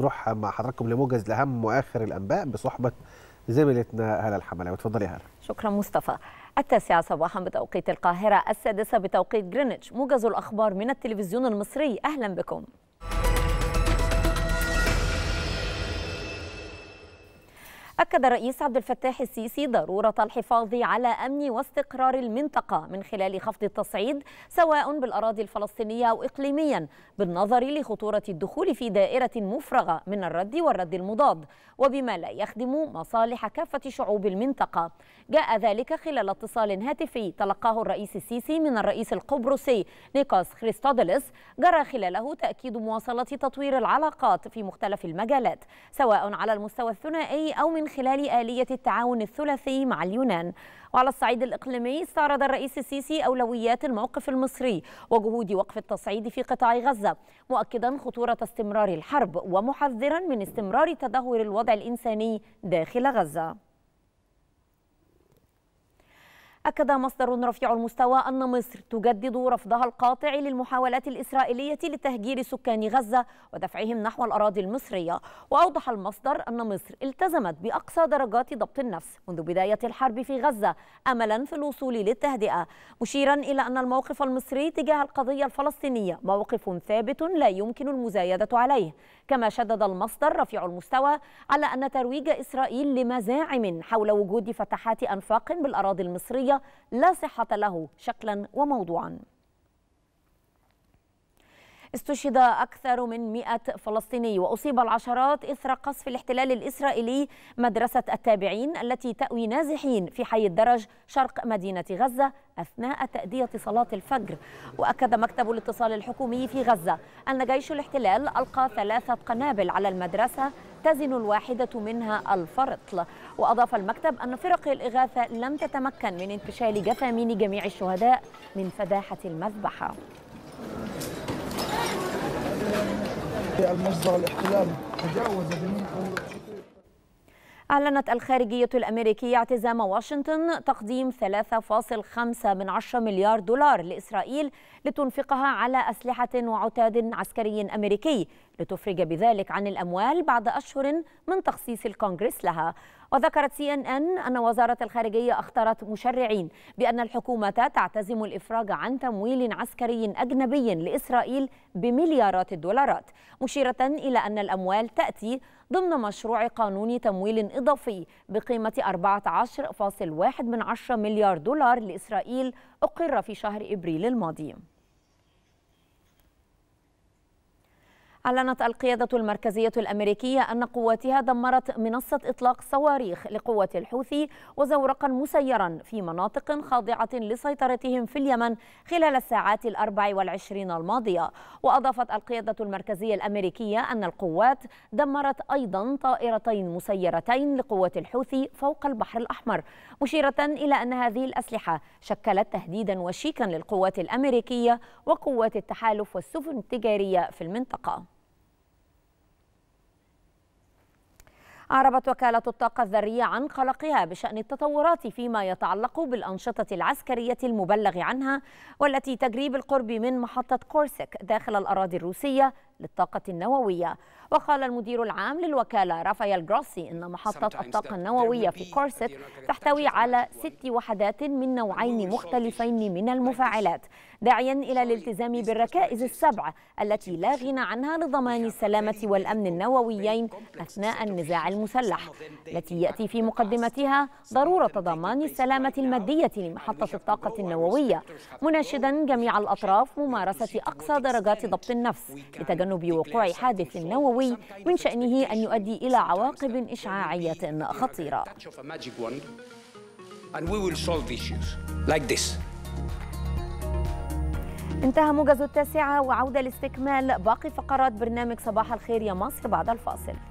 نروح مع حضراتكم لموجز لاهم واخر الانباء بصحبه زميلتنا هلا الحملاوي اتفضلي يا هلا شكرا مصطفى التاسعة صباحا بتوقيت القاهرة السادسة بتوقيت جرينتش موجز الأخبار من التلفزيون المصري أهلا بكم أكد الرئيس عبد الفتاح السيسي ضرورة الحفاظ على أمن واستقرار المنطقة من خلال خفض التصعيد سواء بالأراضي الفلسطينية أو إقليميا بالنظر لخطورة الدخول في دائرة مفرغة من الرد والرد المضاد وبما لا يخدم مصالح كافة شعوب المنطقة جاء ذلك خلال اتصال هاتفي تلقاه الرئيس السيسي من الرئيس القبرصي نيكوس خريستودلس جرى خلاله تأكيد مواصلة تطوير العلاقات في مختلف المجالات سواء على المستوى الثنائي أو من خلال آلية التعاون الثلاثي مع اليونان وعلى الصعيد الإقليمي استعرض الرئيس السيسي أولويات الموقف المصري وجهود وقف التصعيد في قطاع غزة مؤكدا خطورة استمرار الحرب ومحذرا من استمرار تدهور الوضع الإنساني داخل غزة أكد مصدر رفيع المستوى أن مصر تجدد رفضها القاطع للمحاولات الإسرائيلية لتهجير سكان غزة ودفعهم نحو الأراضي المصرية وأوضح المصدر أن مصر التزمت بأقصى درجات ضبط النفس منذ بداية الحرب في غزة أملا في الوصول للتهدئة مشيرا إلى أن الموقف المصري تجاه القضية الفلسطينية موقف ثابت لا يمكن المزايدة عليه كما شدد المصدر رفيع المستوى على أن ترويج إسرائيل لمزاعم حول وجود فتحات أنفاق بالأراضي المصرية القضية لا صحة له شكلا وموضوعا استشهد أكثر من 100 فلسطيني وأصيب العشرات إثر قصف الاحتلال الإسرائيلي مدرسة التابعين التي تأوي نازحين في حي الدرج شرق مدينة غزة أثناء تأدية صلاة الفجر وأكد مكتب الاتصال الحكومي في غزة أن جيش الاحتلال ألقى ثلاثة قنابل على المدرسة تزن الواحدة منها الفرط وأضاف المكتب أن فرق الإغاثة لم تتمكن من انتشال جثامين جميع الشهداء من فداحة المذبحة المصدر تجاوز أعلنت الخارجية الأمريكية اعتزام واشنطن تقديم 3.5 من مليار دولار لإسرائيل لتنفقها على أسلحة وعتاد عسكري أمريكي لتفرج بذلك عن الأموال بعد أشهر من تخصيص الكونغرس لها وذكرت سي ان ان ان وزاره الخارجيه اخطرت مشرعين بان الحكومه تعتزم الافراج عن تمويل عسكري اجنبي لاسرائيل بمليارات الدولارات مشيره الى ان الاموال تاتي ضمن مشروع قانون تمويل اضافي بقيمه 14.1 مليار دولار لاسرائيل اقر في شهر ابريل الماضي أعلنت القيادة المركزية الأمريكية أن قواتها دمرت منصة إطلاق صواريخ لقوة الحوثي وزورقا مسيرا في مناطق خاضعة لسيطرتهم في اليمن خلال الساعات الأربع والعشرين الماضية وأضافت القيادة المركزية الأمريكية أن القوات دمرت أيضا طائرتين مسيرتين لقوة الحوثي فوق البحر الأحمر مشيرة إلى أن هذه الأسلحة شكلت تهديدا وشيكا للقوات الأمريكية وقوات التحالف والسفن التجارية في المنطقة أعربت وكالة الطاقة الذرية عن قلقها بشأن التطورات فيما يتعلق بالأنشطة العسكرية المبلغ عنها والتي تجري بالقرب من محطة كورسك داخل الأراضي الروسية للطاقة النووية وقال المدير العام للوكالة رافائيل جروسي أن محطة الطاقة النووية في كورست تحتوي على ست وحدات من نوعين مختلفين من المفاعلات داعيا إلى الالتزام بالركائز السبع التي لا غنى عنها لضمان السلامة والأمن النوويين أثناء النزاع المسلح التي يأتي في مقدمتها ضرورة ضمان السلامة المادية لمحطة الطاقة النووية مناشدا جميع الأطراف ممارسة أقصى درجات ضبط النفس لتجنب يتيقن بوقوع حادث نووي من شأنه أن يؤدي إلى عواقب إشعاعية خطيرة انتهى موجز التاسعة وعودة لاستكمال باقي فقرات برنامج صباح الخير يا مصر بعد الفاصل